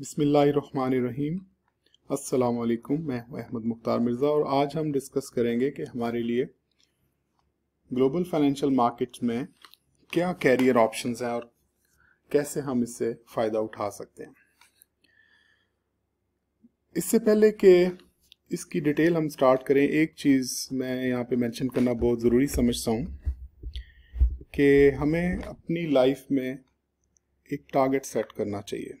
बिसमीम् असलकुम मैं हूं अहमद मुख्तार मिर्ज़ा और आज हम डिस्कस करेंगे कि हमारे लिए ग्लोबल फाइनेंशियल मार्केट में क्या कैरियर ऑप्शंस हैं और कैसे हम इससे फ़ायदा उठा सकते हैं इससे पहले कि इसकी डिटेल हम स्टार्ट करें एक चीज़ मैं यहाँ पे मेंशन करना बहुत ज़रूरी समझता हूँ कि हमें अपनी लाइफ में एक टारगेट सेट करना चाहिए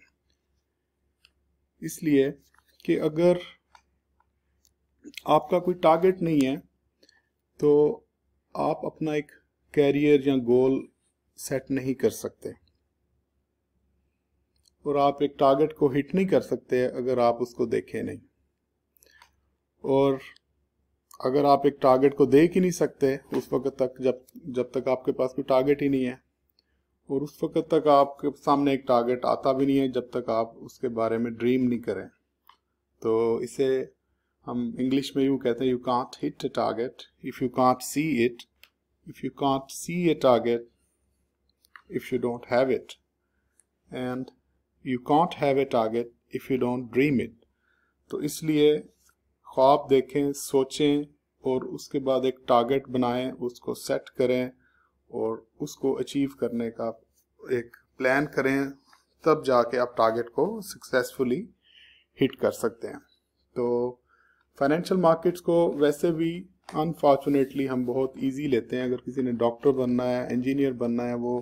इसलिए कि अगर आपका कोई टारगेट नहीं है तो आप अपना एक कैरियर या गोल सेट नहीं कर सकते और आप एक टारगेट को हिट नहीं कर सकते अगर आप उसको देखें नहीं और अगर आप एक टारगेट को देख ही नहीं सकते उस वक्त तक जब जब तक आपके पास कोई टारगेट ही नहीं है और उस वक्त तक आपके सामने एक टारगेट आता भी नहीं है जब तक आप उसके बारे में ड्रीम नहीं करें तो इसे हम इंग्लिश में यूँ कहते हैं you can't hit a target if you can't see it if you can't see a target if you don't have it and you can't have a target if you don't dream it तो इसलिए ख्वाब देखें सोचें और उसके बाद एक target बनाएं उसको सेट करें और उसको अचीव करने का एक प्लान करें तब जाके आप टारगेट को सक्सेसफुली हिट कर सकते हैं तो फाइनेंशियल मार्केट्स को वैसे भी अनफॉर्चुनेटली हम बहुत इजी लेते हैं अगर किसी ने डॉक्टर बनना है इंजीनियर बनना है वो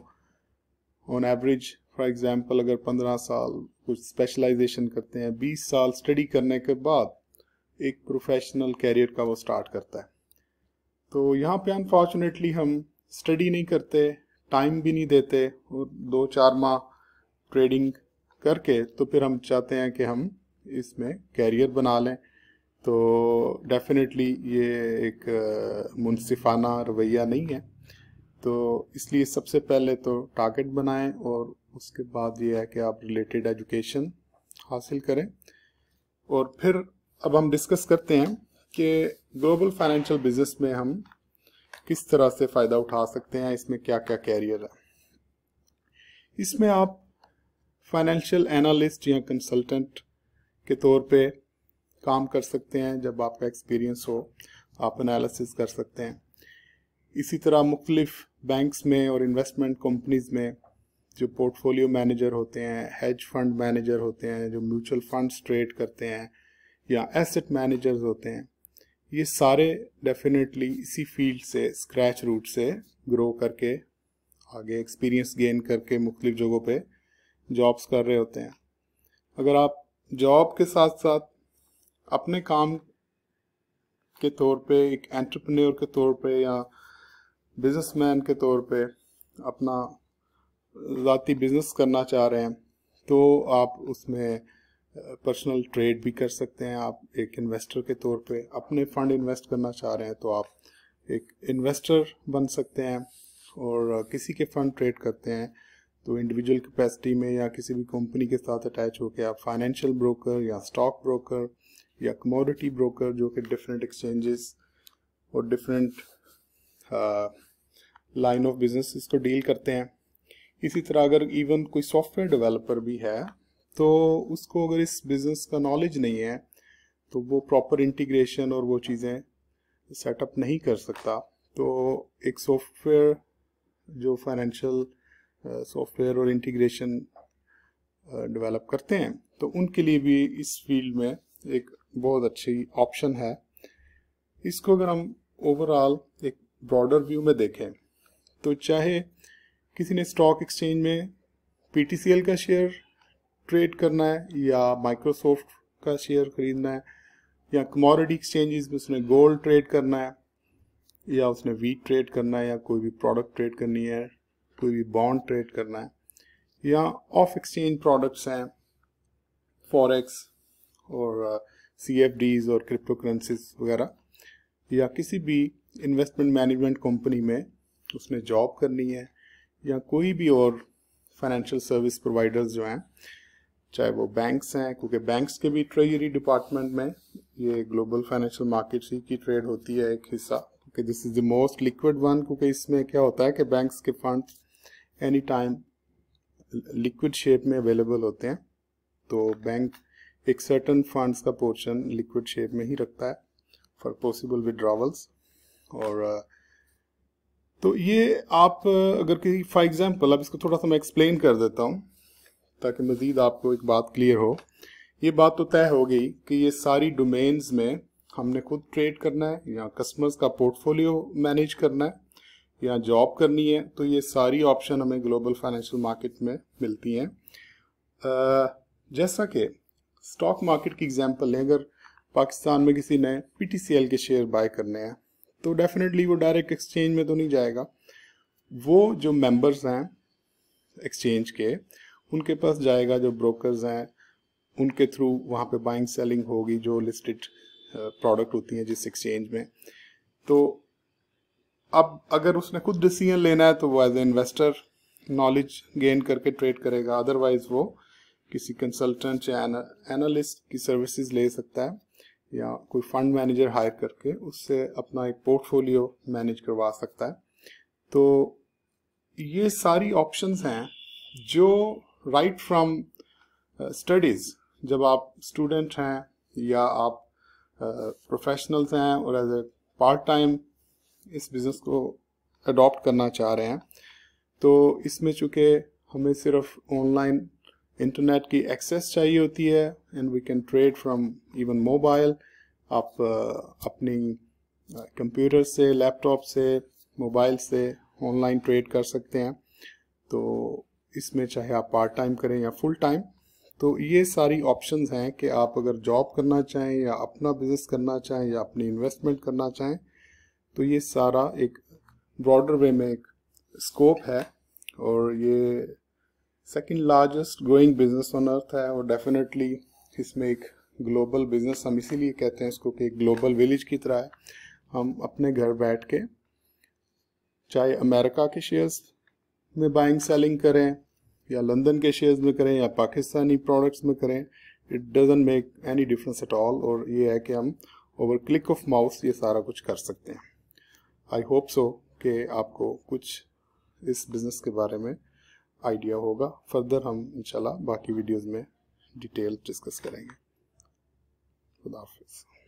ऑन एवरेज फॉर एग्जांपल अगर 15 साल कुछ स्पेशलाइजेशन करते हैं 20 साल स्टडी करने के बाद एक प्रोफेशनल कैरियर का वो स्टार्ट करता है तो यहाँ पे अनफॉर्चुनेटली हम स्टडी नहीं करते टाइम भी नहीं देते और दो चार माह ट्रेडिंग करके तो फिर हम चाहते हैं कि हम इसमें कैरियर बना लें तो डेफिनेटली ये एक मुनसिफाना रवैया नहीं है तो इसलिए सबसे पहले तो टारगेट बनाएं और उसके बाद ये है कि आप रिलेटेड एजुकेशन हासिल करें और फिर अब हम डिस्कस करते हैं कि ग्लोबल फाइनेंशियल बिजनेस में हम किस तरह से फ़ायदा उठा सकते हैं इसमें क्या क्या कैरियर है इसमें आप फाइनेंशियल एनालिस्ट या कंसल्टेंट के तौर पे काम कर सकते हैं जब आपका एक्सपीरियंस हो आप एनालिसिस कर सकते हैं इसी तरह मुख्तलिफ बैंक्स में और इन्वेस्टमेंट कंपनीज में जो पोर्टफोलियो मैनेजर होते हैं हेज फंड मैनेजर होते हैं जो म्यूचुअल फंड्स ट्रेड करते हैं या एसेट मैनेजर्स होते हैं ये सारे डेफिनेटली इसी फील्ड से स्क्रैच रूट से ग्रो करके आगे एक्सपीरियंस गेन करके मुख्तफ जगहों पे जॉब्स कर रहे होते हैं अगर आप जॉब के साथ साथ अपने काम के तौर पे एक एंटरप्रेन्योर के तौर पे या बिजनेसमैन के तौर पे अपना ज़ाती बिजनेस करना चाह रहे हैं तो आप उसमें पर्सनल ट्रेड भी कर सकते हैं आप एक इन्वेस्टर के तौर पे अपने फंड इन्वेस्ट करना चाह रहे हैं तो आप एक इन्वेस्टर बन सकते हैं और किसी के फंड ट्रेड करते हैं तो इंडिविजुअल कैपेसिटी में या किसी भी कंपनी के साथ अटैच होकर आप फाइनेंशियल ब्रोकर या स्टॉक ब्रोकर या कमोडिटी ब्रोकर जो कि डिफरेंट एक्सचेंजेस और डिफरेंट लाइन ऑफ बिजनेस को डील करते हैं इसी तरह अगर इवन कोई सॉफ्टवेयर डेवलपर भी है तो उसको अगर इस बिज़नेस का नॉलेज नहीं है तो वो प्रॉपर इंटीग्रेशन और वो चीज़ें सेटअप नहीं कर सकता तो एक सॉफ्टवेयर जो फाइनेंशियल सॉफ्टवेयर uh, और इंटीग्रेशन डेवलप uh, करते हैं तो उनके लिए भी इस फील्ड में एक बहुत अच्छी ऑप्शन है इसको अगर हम ओवरऑल एक ब्रॉडर व्यू में देखें तो चाहे किसी ने स्टॉक एक्सचेंज में पीटीसीएल का शेयर ट्रेड करना है या माइक्रोसॉफ्ट का शेयर खरीदना है या कमोडिटी एक्सचेंजेस में उसने गोल्ड ट्रेड करना है या उसने वीट ट्रेड करना है या कोई भी प्रोडक्ट ट्रेड करनी है कोई भी बॉन्ड ट्रेड करना है या ऑफ एक्सचेंज प्रोडक्ट्स हैं फॉरेक्स और सी एफ डीज और क्रिप्टो करेंसीज वगैरह या किसी भी इन्वेस्टमेंट मैनेजमेंट कंपनी में उसने जॉब करनी है या कोई भी और फाइनेंशियल सर्विस प्रोवाइडर्स जो हैं चाहे वो बैंक्स हैं क्योंकि बैंक्स के भी ट्रेजरी डिपार्टमेंट में ये ग्लोबल फाइनेंशियल मार्केट्स ही की ट्रेड होती है एक हिस्सा क्योंकि this is the most liquid one क्योंकि इसमें क्या होता है कि बैंक्स के fund any time liquid shape में अवेलेबल होते हैं तो बैंक एक सर्टन फंड्स का पोर्शन लिक्विड शेप में ही रखता है फॉर पॉसिबल विड्रावल्स और uh, तो ये आप अगर कि फॉर एग्जांपल अब इसको थोड़ा सा मैं एक्सप्लेन कर देता हूँ ताकि मज़ीद आपको एक बात क्लियर हो ये बात तो तय हो गई कि ये सारी डोमेन्स में हमने खुद ट्रेड करना है या कस्टमर्स का पोर्टफोलियो मैनेज करना है या जॉब करनी है तो ये सारी ऑप्शन हमें ग्लोबल फाइनेंशियल मार्केट में मिलती हैं जैसा कि स्टॉक मार्केट की एग्जांपल लें अगर पाकिस्तान में किसी ने पीटीसीएल के शेयर बाय करने हैं तो डेफिनेटली वो डायरेक्ट एक्सचेंज में तो नहीं जाएगा वो जो मेंबर्स हैं एक्सचेंज के उनके पास जाएगा जो ब्रोकर्स हैं उनके थ्रू वहाँ पे बाइंग सेलिंग होगी जो लिस्टेड प्रोडक्ट होती हैं जिस एक्सचेंज में तो अब अगर उसने खुद डिसीजन लेना है तो वो as a investor knowledge gain करके ट्रेड करेगा अदरवाइज वो किसी कंसल्टेंट या एनालिस्ट की सर्विसेज ले सकता है या कोई फंड मैनेजर हायर करके उससे अपना एक पोर्टफोलियो मैनेज करवा सकता है तो ये सारी ऑप्शंस हैं जो राइट फ्रॉम स्टडीज जब आप स्टूडेंट हैं या आप प्रोफेशनल्स uh, हैं और एज ए पार्ट टाइम इस बिज़नेस को अडॉप्ट करना चाह रहे हैं तो इसमें चूँकि हमें सिर्फ ऑनलाइन इंटरनेट की एक्सेस चाहिए होती है and we can trade from even mobile आप uh, अपनी कंप्यूटर uh, से लैपटॉप से मोबाइल से ऑनलाइन ट्रेड कर सकते हैं तो इसमें चाहे आप पार्ट टाइम करें या फुल टाइम तो ये सारी ऑप्शंस हैं कि आप अगर जॉब करना चाहें या अपना बिजनेस करना चाहें या अपनी इन्वेस्टमेंट करना चाहें तो ये सारा एक ब्रॉडर वे में एक स्कोप है और ये second largest growing business on earth है और डेफिनेटली इसमें एक ग्लोबल बिजनेस हम इसीलिए कहते हैं इसको कि एक ग्लोबल विलेज की तरह है हम अपने घर बैठ के चाहे अमेरिका के शेयर्स में बाइंग सेलिंग करें या लंदन के शेयर्स में करें या पाकिस्तानी प्रोडक्ट्स में करें it doesn't make any difference at all और ये है कि हम ओवर क्लिक ऑफ माउस ये सारा कुछ कर सकते हैं आई होप सो कि आपको कुछ इस बिज़नेस के बारे में आइडिया होगा फर्दर हम इंशाल्लाह बाकी वीडियोस में डिटेल डिस्कस करेंगे खुदा हाफिज़